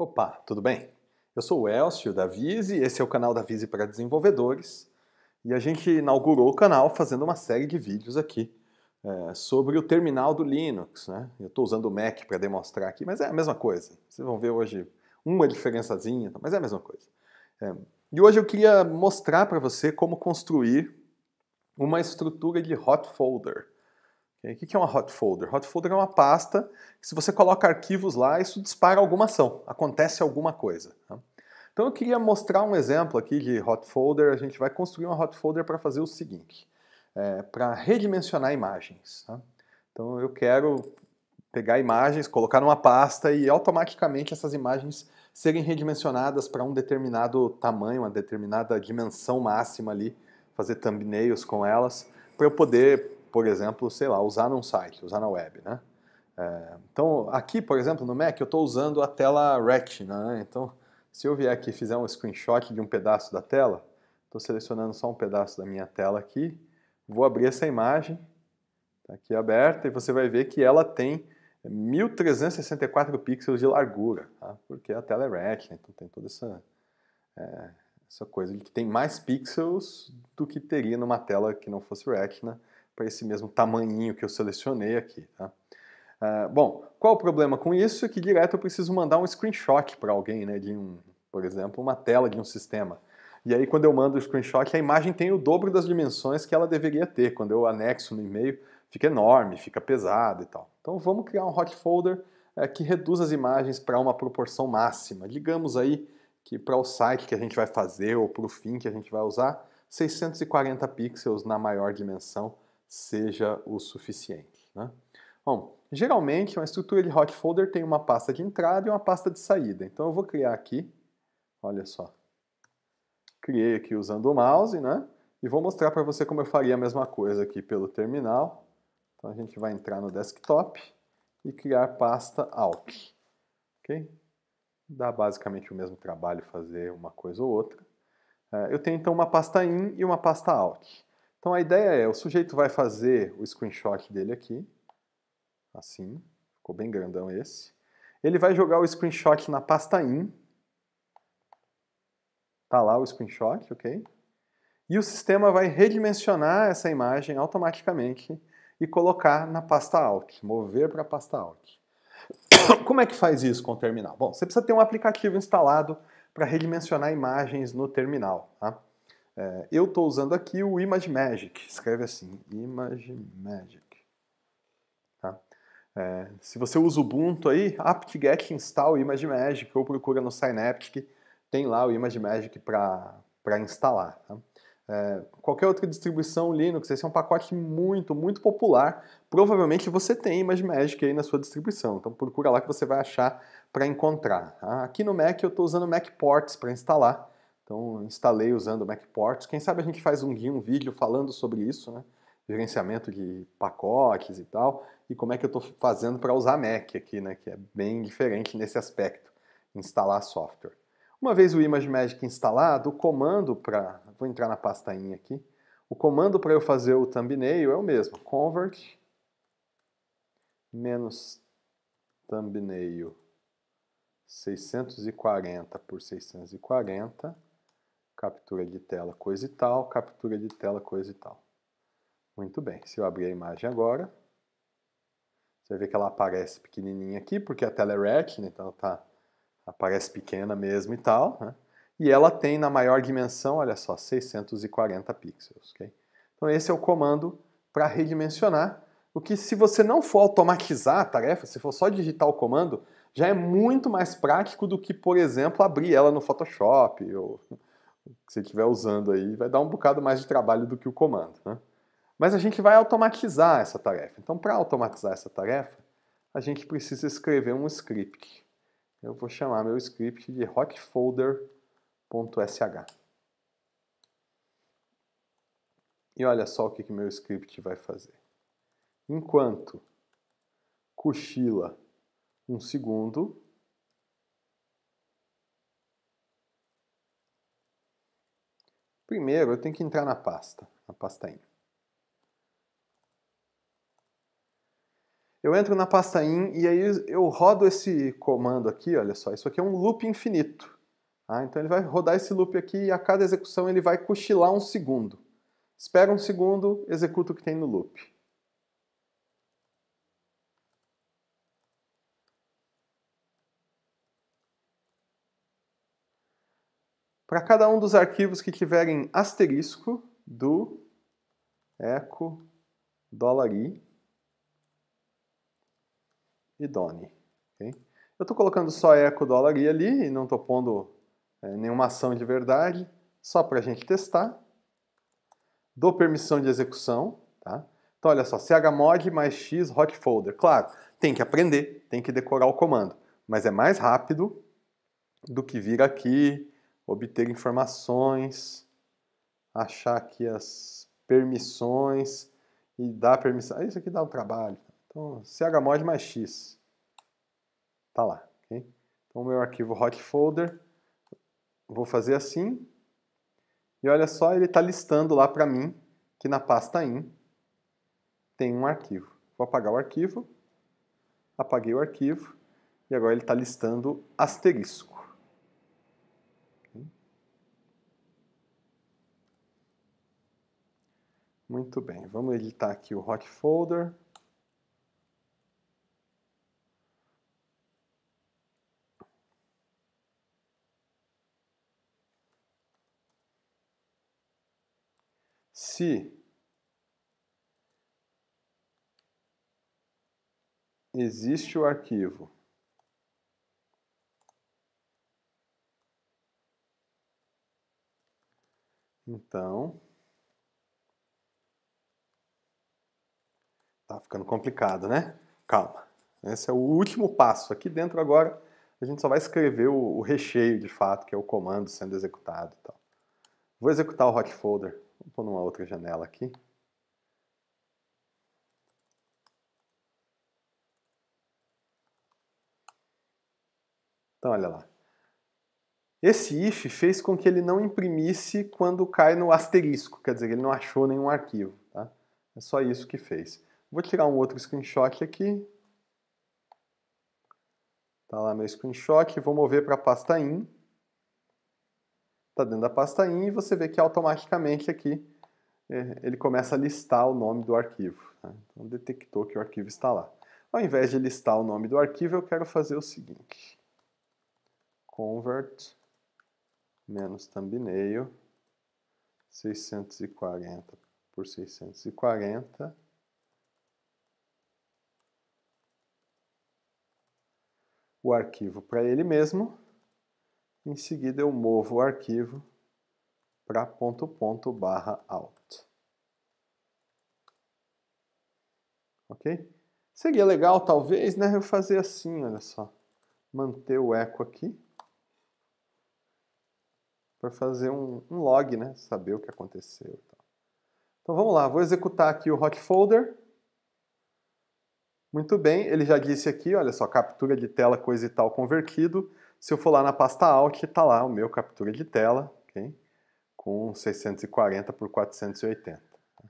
Opa, tudo bem? Eu sou o Elcio da Vise, esse é o canal da Vise para desenvolvedores e a gente inaugurou o canal fazendo uma série de vídeos aqui é, sobre o terminal do Linux. Né? Eu estou usando o Mac para demonstrar aqui, mas é a mesma coisa. Vocês vão ver hoje uma diferençazinha, mas é a mesma coisa. É, e hoje eu queria mostrar para você como construir uma estrutura de hot folder. Okay? O que é uma hot folder? Hot folder é uma pasta que se você coloca arquivos lá, isso dispara alguma ação, acontece alguma coisa. Tá? Então eu queria mostrar um exemplo aqui de hot folder. A gente vai construir uma hot folder para fazer o seguinte, é, para redimensionar imagens. Tá? Então eu quero pegar imagens, colocar numa pasta e automaticamente essas imagens serem redimensionadas para um determinado tamanho, uma determinada dimensão máxima ali, fazer thumbnails com elas, para eu poder por exemplo, sei lá, usar num site, usar na web, né? É, então, aqui, por exemplo, no Mac, eu estou usando a tela Retina, né? Então, se eu vier aqui e fizer um screenshot de um pedaço da tela, estou selecionando só um pedaço da minha tela aqui, vou abrir essa imagem, está aqui aberta, e você vai ver que ela tem 1364 pixels de largura, tá? porque a tela é Retina, né? então tem toda essa, é, essa coisa de que tem mais pixels do que teria numa tela que não fosse Retina, né? para esse mesmo tamanhinho que eu selecionei aqui. Tá? Uh, bom, qual o problema com isso? É que direto eu preciso mandar um screenshot para alguém, né, de um, por exemplo, uma tela de um sistema. E aí quando eu mando o screenshot, a imagem tem o dobro das dimensões que ela deveria ter. Quando eu anexo no e-mail, fica enorme, fica pesado e tal. Então vamos criar um hot folder eh, que reduz as imagens para uma proporção máxima. Digamos aí que para o site que a gente vai fazer ou para o fim que a gente vai usar, 640 pixels na maior dimensão seja o suficiente. Né? Bom, geralmente uma estrutura de hot folder tem uma pasta de entrada e uma pasta de saída. Então eu vou criar aqui, olha só, criei aqui usando o mouse, né? E vou mostrar para você como eu faria a mesma coisa aqui pelo terminal. Então a gente vai entrar no desktop e criar pasta Alt. Ok? Dá basicamente o mesmo trabalho fazer uma coisa ou outra. É, eu tenho então uma pasta in e uma pasta out. Então a ideia é, o sujeito vai fazer o screenshot dele aqui, assim, ficou bem grandão esse. Ele vai jogar o screenshot na pasta in, tá lá o screenshot, ok? E o sistema vai redimensionar essa imagem automaticamente e colocar na pasta out, mover para a pasta out. Como é que faz isso com o terminal? Bom, você precisa ter um aplicativo instalado para redimensionar imagens no terminal, tá? É, eu estou usando aqui o ImageMagick, escreve assim, ImageMagick. Tá? É, se você usa o Ubuntu aí, apt-get install ImageMagick ou procura no Synaptic, tem lá o ImageMagick para instalar. Tá? É, qualquer outra distribuição Linux, esse é um pacote muito, muito popular. Provavelmente você tem ImageMagick aí na sua distribuição, então procura lá que você vai achar para encontrar. Tá? Aqui no Mac eu estou usando MacPorts para instalar, então, instalei usando o MacPorts. Quem sabe a gente faz um guia, um vídeo falando sobre isso, né? Gerenciamento de pacotes e tal, e como é que eu estou fazendo para usar Mac aqui, né? Que é bem diferente nesse aspecto, instalar software. Uma vez o ImageMagick instalado, o comando para... Vou entrar na pasta in aqui. O comando para eu fazer o thumbnail é o mesmo, convert menos thumbnail 640 por 640 captura de tela, coisa e tal, captura de tela, coisa e tal. Muito bem, se eu abrir a imagem agora, você vê que ela aparece pequenininha aqui, porque a tela é retina, né, então tá, aparece pequena mesmo e tal. Né? E ela tem na maior dimensão, olha só, 640 pixels. Okay? Então esse é o comando para redimensionar, o que se você não for automatizar a tarefa, se for só digitar o comando, já é muito mais prático do que, por exemplo, abrir ela no Photoshop ou que você estiver usando aí, vai dar um bocado mais de trabalho do que o comando. Né? Mas a gente vai automatizar essa tarefa. Então, para automatizar essa tarefa, a gente precisa escrever um script. Eu vou chamar meu script de hotfolder.sh. E olha só o que, que meu script vai fazer. Enquanto cochila um segundo, Primeiro, eu tenho que entrar na pasta, na pasta in. Eu entro na pasta in e aí eu rodo esse comando aqui, olha só, isso aqui é um loop infinito. Ah, então ele vai rodar esse loop aqui e a cada execução ele vai cochilar um segundo. Espera um segundo, executa o que tem no loop. para cada um dos arquivos que tiverem asterisco do eco $i e done. Okay? Eu estou colocando só eco $i ali e não estou pondo é, nenhuma ação de verdade, só para a gente testar. Dou permissão de execução. Tá? Então, olha só, chmod mais x hot folder. Claro, tem que aprender, tem que decorar o comando, mas é mais rápido do que vir aqui obter informações, achar aqui as permissões e dar permissão. Ah, isso aqui dá um trabalho. Então, chmod mais x. Tá lá. Okay? Então, meu arquivo hot folder, vou fazer assim. E olha só, ele está listando lá para mim que na pasta in tem um arquivo. Vou apagar o arquivo. Apaguei o arquivo. E agora ele está listando asterisco. Muito bem, vamos editar aqui o Rock Folder. Se existe o arquivo Então, Tá ficando complicado, né? Calma. Esse é o último passo. Aqui dentro agora a gente só vai escrever o, o recheio de fato, que é o comando sendo executado e tal. Vou executar o hot folder. Vou pôr numa outra janela aqui. Então, olha lá. Esse if fez com que ele não imprimisse quando cai no asterisco, quer dizer, ele não achou nenhum arquivo. Tá? É só isso que fez. Vou tirar um outro screenshot aqui. Tá lá meu screenshot, vou mover para a pasta in. Tá dentro da pasta in e você vê que automaticamente aqui é, ele começa a listar o nome do arquivo. Tá? Então detectou que o arquivo está lá. Ao invés de listar o nome do arquivo, eu quero fazer o seguinte. Convert menos thumbnail 640 por 640 o arquivo para ele mesmo. Em seguida eu movo o arquivo para ponto ponto barra out, Ok? Seria legal, talvez, né, eu fazer assim, olha só. Manter o eco aqui. Para fazer um, um, log, né? Saber o que aconteceu. Então vamos lá, vou executar aqui o hot folder. Muito bem, ele já disse aqui, olha só, captura de tela, coisa e tal, convertido. Se eu for lá na pasta Alt, está lá o meu captura de tela, okay? com 640 por 480. Tá?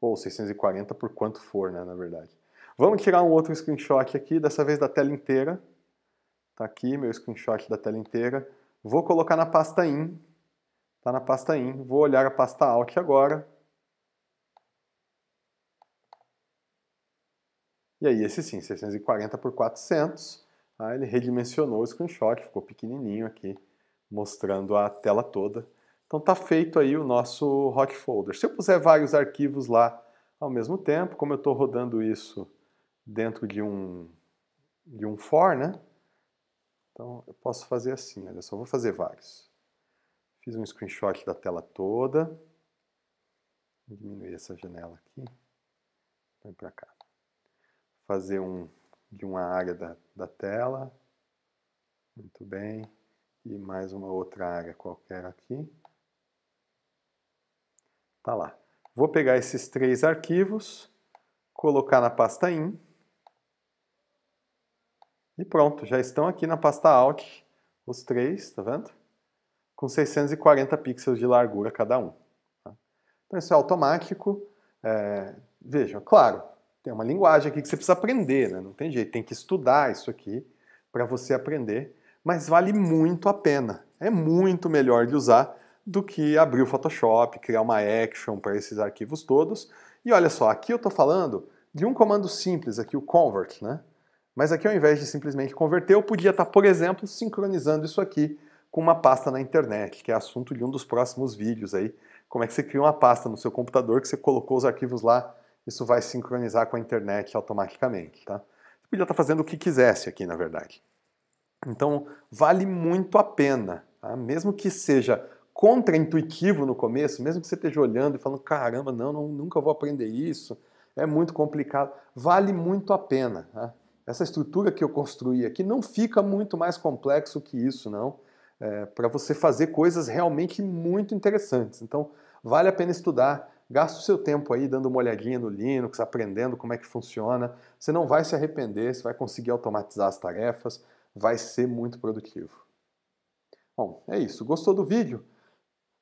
Ou 640 por quanto for, né, na verdade. Vamos tirar um outro screenshot aqui, dessa vez da tela inteira. Está aqui meu screenshot da tela inteira. Vou colocar na pasta IN. Está na pasta IN. Vou olhar a pasta Alt agora. E aí esse sim, 640 por 400, tá? ele redimensionou o screenshot, ficou pequenininho aqui, mostrando a tela toda. Então está feito aí o nosso hot folder. Se eu puser vários arquivos lá ao mesmo tempo, como eu estou rodando isso dentro de um, de um for, né? Então eu posso fazer assim, olha só, vou fazer vários. Fiz um screenshot da tela toda. Vou diminuir essa janela aqui. vem para cá fazer um de uma área da, da tela. Muito bem. E mais uma outra área qualquer aqui. Tá lá. Vou pegar esses três arquivos, colocar na pasta IN. E pronto, já estão aqui na pasta out os três, tá vendo? Com 640 pixels de largura cada um. Tá? Então isso é automático. É... Vejam, claro, tem uma linguagem aqui que você precisa aprender, né? Não tem jeito, tem que estudar isso aqui para você aprender, mas vale muito a pena. É muito melhor de usar do que abrir o Photoshop, criar uma action para esses arquivos todos. E olha só, aqui eu estou falando de um comando simples aqui, o convert, né? Mas aqui ao invés de simplesmente converter, eu podia estar, tá, por exemplo, sincronizando isso aqui com uma pasta na internet, que é assunto de um dos próximos vídeos aí. Como é que você cria uma pasta no seu computador que você colocou os arquivos lá isso vai sincronizar com a internet automaticamente, tá? Você podia estar tá fazendo o que quisesse aqui, na verdade. Então, vale muito a pena, tá? mesmo que seja contraintuitivo no começo, mesmo que você esteja olhando e falando, caramba, não, não nunca vou aprender isso, é muito complicado, vale muito a pena. Tá? Essa estrutura que eu construí aqui não fica muito mais complexo que isso, não, é, para você fazer coisas realmente muito interessantes. Então, vale a pena estudar Gasta o seu tempo aí dando uma olhadinha no Linux, aprendendo como é que funciona. Você não vai se arrepender, você vai conseguir automatizar as tarefas, vai ser muito produtivo. Bom, é isso. Gostou do vídeo?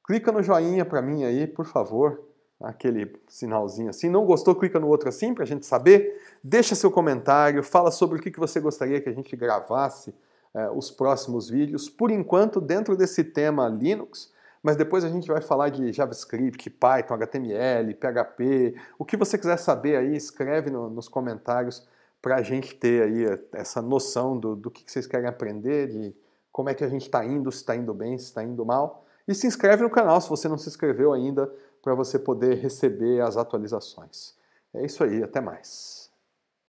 Clica no joinha para mim aí, por favor. Aquele sinalzinho assim. Não gostou, clica no outro assim para a gente saber. Deixa seu comentário, fala sobre o que você gostaria que a gente gravasse eh, os próximos vídeos. Por enquanto, dentro desse tema Linux, mas depois a gente vai falar de JavaScript, Python, HTML, PHP, o que você quiser saber aí, escreve no, nos comentários para a gente ter aí eh, essa noção do, do que, que vocês querem aprender, de como é que a gente está indo, se está indo bem, se está indo mal. E se inscreve no canal se você não se inscreveu ainda, para você poder receber as atualizações. É isso aí, até mais.